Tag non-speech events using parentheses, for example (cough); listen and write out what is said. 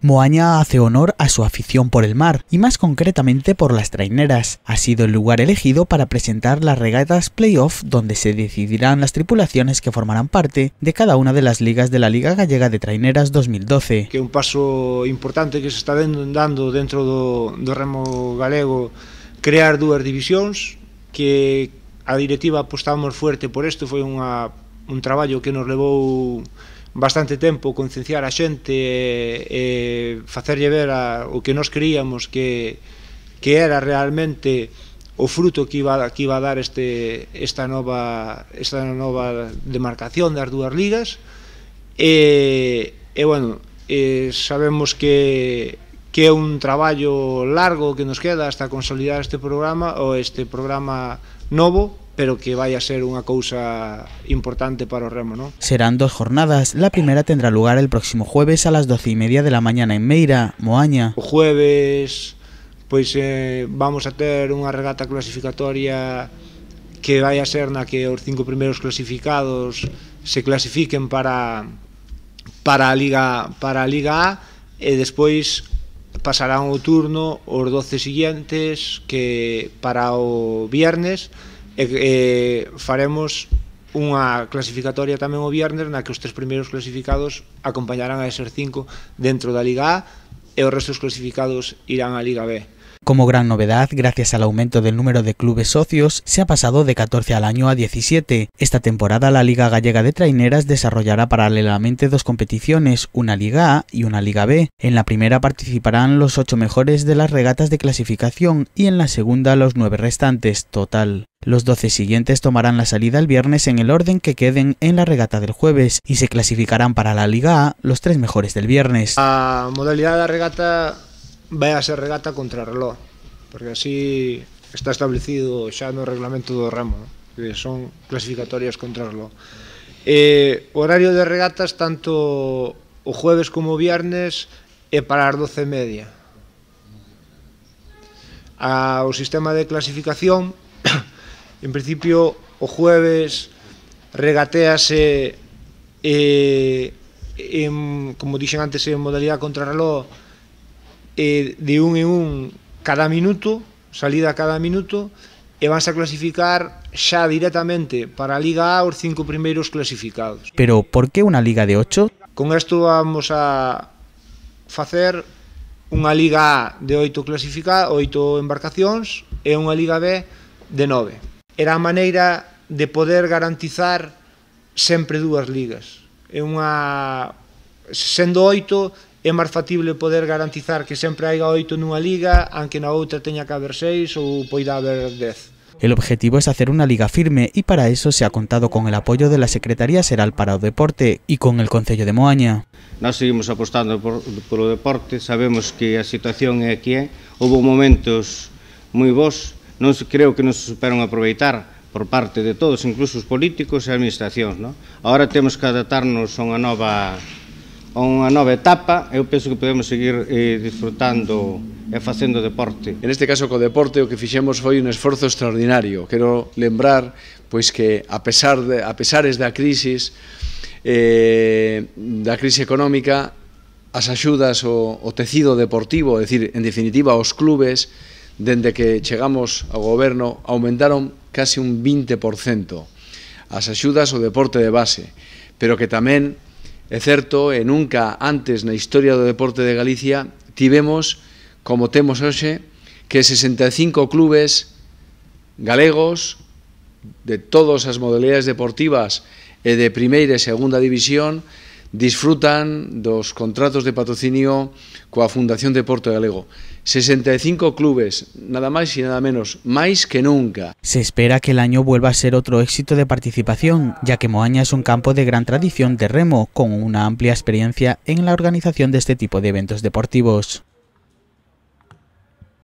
Moaña hace honor a su afición por el mar y más concretamente por las traineras. Ha sido el lugar elegido para presentar las regatas playoff donde se decidirán las tripulaciones que formarán parte de cada una de las ligas de la Liga Gallega de Traineras 2012. Que un paso importante que se está dando dentro do, remo galego crear dos divisiones. que a directiva apostamos fuerte por esto, fue un trabajo que nos levou bastante tempo concienciar a xente e, e facerlle ver a, o que nos creíamos que, que era realmente o fruto que iba, que iba a dar este, esta, nova, esta nova demarcación das dúas ligas e, e bueno, e sabemos que que é un traballo largo que nos queda hasta consolidar este programa ou este programa novo pero que vai a ser unha cousa importante para o remo, non? Serán dos jornadas. La primera tendrá lugar el próximo jueves a las doce y media de la mañana en Meira, Moaña. O jueves pois eh, vamos a ter unha regata clasificatoria que vai a ser na que os cinco primeiros clasificados se clasifiquen para para a Liga para a Liga A e despois pasarán o turno os 12 siguientes que para o viernes E, e faremos unha clasificatoria tamén o viernes na que os tres primeiros clasificados acompañarán a ser 5 dentro da Liga A e os restos clasificados irán á Liga B. Como gran novedad, gracias al aumento del número de clubes socios, se ha pasado de 14 al año a 17. Esta temporada la Liga Gallega de Traineras desarrollará paralelamente dos competiciones, una Liga A y una Liga B. En la primera participarán los ocho mejores de las regatas de clasificación y en la segunda los nueve restantes, total. Los 12 siguientes tomarán la salida el viernes en el orden que queden en la regata del jueves y se clasificarán para la Liga A los tres mejores del viernes. La modalidad de la regata vai a ser regata contra reloj, porque así está establecido xa no reglamento do ramo, que son clasificatorias contra reloj. Eh, horario de regatas tanto o jueves como o viernes é para as doce e media. A, o sistema de clasificación, (coughs) en principio, o jueves regatease eh, en, como dixen antes, en modalidade contra reloj eh, de un en un cada minuto, salida cada minuto, e vanse a clasificar xa directamente para a Liga A os cinco primeiros clasificados. Pero por que unha Liga de 8? Con isto vamos a facer unha Liga A de 8 clasificados, 8 embarcacións e unha Liga B de 9. Era a maneira de poder garantizar sempre dúas ligas. É unha sendo 8 é máis factible poder garantizar que sempre haiga oito nunha liga, anque na outra teña que haber seis ou poida haber dez. El objetivo es hacer una liga firme y para eso se ha contado con el apoyo de la Secretaría Seral para o Deporte y con el Concello de Moaña. Nós seguimos apostando por, por o deporte, sabemos que a situación é aquí, é, houve momentos moi bons, non creo que nos superan aproveitar por parte de todos, incluso os políticos e administracións. Non? Agora temos que adaptarnos a unha nova a unha nova etapa, eu penso que podemos seguir eh, disfrutando e facendo deporte. En este caso co deporte o que fixemos foi un esforzo extraordinario. Quero lembrar pois que a pesar de a pesares da crisis eh, da crise económica as axudas o, o tecido deportivo, é dicir, en definitiva os clubes dende que chegamos ao goberno aumentaron case un 20% as axudas ao deporte de base, pero que tamén É certo, e nunca antes na historia do deporte de Galicia tivemos, como temos hoxe, que 65 clubes galegos de todas as modalidades deportivas e de primeira e segunda división disfrutan dos contratos de patrocinio coa Fundación Deporte Galego. 65 clubes, nada máis e nada menos, máis que nunca. Se espera que el año vuelva a ser otro éxito de participación, ya que Moaña es un campo de gran tradición de remo, con una amplia experiencia en la organización de este tipo de eventos deportivos.